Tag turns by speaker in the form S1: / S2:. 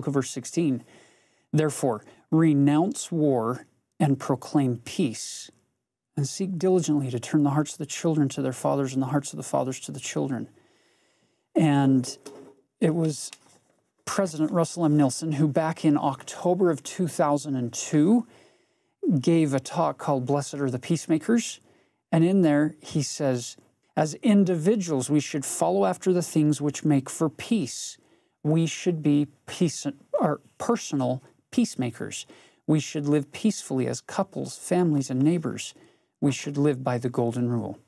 S1: look at verse 16. Therefore, renounce war and proclaim peace, and seek diligently to turn the hearts of the children to their fathers and the hearts of the fathers to the children. And it was President Russell M. Nelson who, back in October of 2002, gave a talk called Blessed Are the Peacemakers. And in there, he says, As individuals, we should follow after the things which make for peace we should be peace, or personal peacemakers. We should live peacefully as couples, families, and neighbors. We should live by the golden rule.